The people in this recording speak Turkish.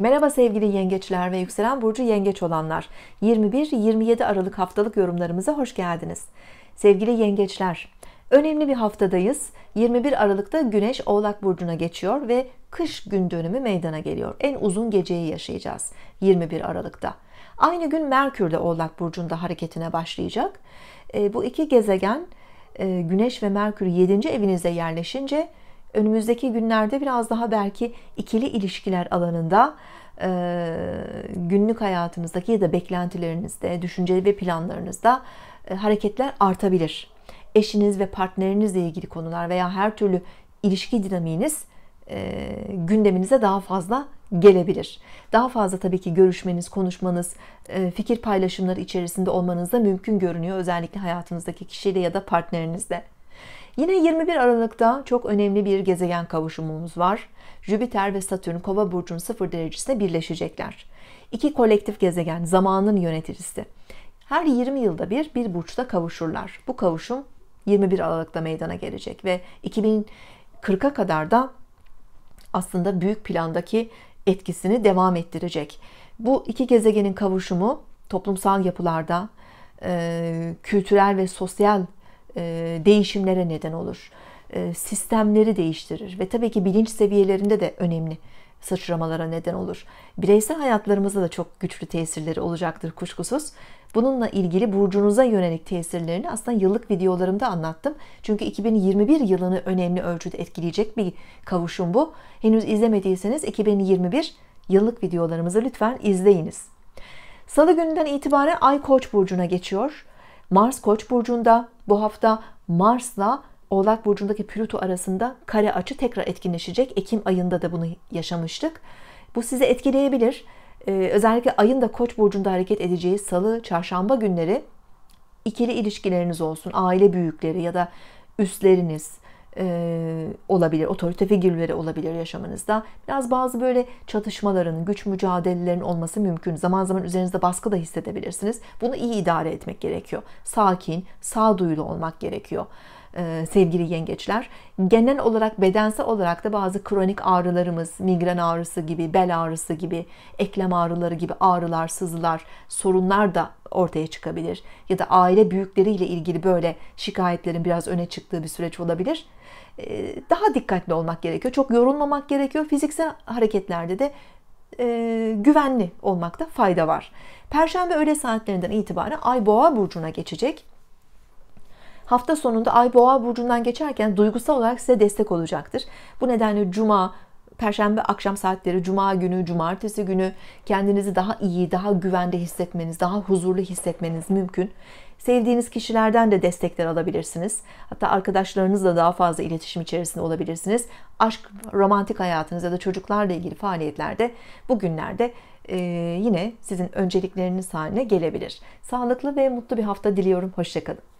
Merhaba sevgili yengeçler ve yükselen burcu yengeç olanlar. 21-27 Aralık haftalık yorumlarımıza hoş geldiniz. Sevgili yengeçler, önemli bir haftadayız. 21 Aralık'ta Güneş Oğlak burcuna geçiyor ve kış gün dönümü meydana geliyor. En uzun geceyi yaşayacağız 21 Aralık'ta. Aynı gün Merkür de Oğlak burcunda hareketine başlayacak. E, bu iki gezegen e, Güneş ve Merkür 7. evinize yerleşince önümüzdeki günlerde biraz daha belki ikili ilişkiler alanında e, günlük hayatınızdaki ya da beklentilerinizde, düşünce ve planlarınızda e, hareketler artabilir. Eşiniz ve partnerinizle ilgili konular veya her türlü ilişki dinamiğiniz e, gündeminize daha fazla gelebilir. Daha fazla tabii ki görüşmeniz, konuşmanız, fikir paylaşımları içerisinde olmanız da mümkün görünüyor. Özellikle hayatınızdaki kişiyle ya da partnerinizle. Yine 21 Aralık'ta çok önemli bir gezegen kavuşumumuz var. Jüpiter ve Satürn Kova burcunun 0 derecesinde birleşecekler. İki kolektif gezegen zamanın yöneticisi. Her 20 yılda bir bir burçta kavuşurlar. Bu kavuşum 21 Aralık'ta meydana gelecek ve 2040'a kadar da aslında büyük plandaki etkisini devam ettirecek. Bu iki gezegenin kavuşumu toplumsal yapılarda, kültürel ve sosyal e, değişimlere neden olur. E, sistemleri değiştirir ve tabii ki bilinç seviyelerinde de önemli sıçramalara neden olur. Bireysel hayatlarımızda da çok güçlü tesirleri olacaktır kuşkusuz. Bununla ilgili burcunuza yönelik tesirlerini aslında yıllık videolarımda anlattım. Çünkü 2021 yılını önemli ölçüde etkileyecek bir kavuşum bu. Henüz izlemediyseniz 2021 yıllık videolarımızı lütfen izleyiniz. Salı gününden itibaren Ay Koç burcuna geçiyor. Mars Koç burcunda bu hafta Mars'la Oğlak burcundaki Plüto arasında kare açı tekrar etkinleşecek. Ekim ayında da bunu yaşamıştık. Bu sizi etkileyebilir. Ee, özellikle ayın da Koç burcunda hareket edeceği salı, çarşamba günleri ikili ilişkileriniz olsun, aile büyükleri ya da üstleriniz, e, olabilir, otorite figürleri olabilir yaşamınızda. Biraz bazı böyle çatışmaların, güç mücadelelerin olması mümkün. Zaman zaman üzerinizde baskı da hissedebilirsiniz. Bunu iyi idare etmek gerekiyor. Sakin, sağduyulu olmak gerekiyor e, sevgili yengeçler. Genel olarak bedensel olarak da bazı kronik ağrılarımız, migren ağrısı gibi, bel ağrısı gibi, eklem ağrıları gibi ağrılar, sızılar, sorunlar da ortaya çıkabilir. Ya da aile büyükleriyle ilgili böyle şikayetlerin biraz öne çıktığı bir süreç olabilir. Ee, daha dikkatli olmak gerekiyor. Çok yorulmamak gerekiyor. Fiziksel hareketlerde de e, güvenli olmakta fayda var. Perşembe öğle saatlerinden itibaren Ay Boğa burcuna geçecek. Hafta sonunda Ay Boğa burcundan geçerken duygusal olarak size destek olacaktır. Bu nedenle cuma, Perşembe akşam saatleri, cuma günü, cumartesi günü kendinizi daha iyi, daha güvende hissetmeniz, daha huzurlu hissetmeniz mümkün. Sevdiğiniz kişilerden de destekler alabilirsiniz. Hatta arkadaşlarınızla daha fazla iletişim içerisinde olabilirsiniz. Aşk, romantik hayatınız ya da çocuklarla ilgili faaliyetlerde bugünlerde e, yine sizin öncelikleriniz haline gelebilir. Sağlıklı ve mutlu bir hafta diliyorum. Hoşçakalın.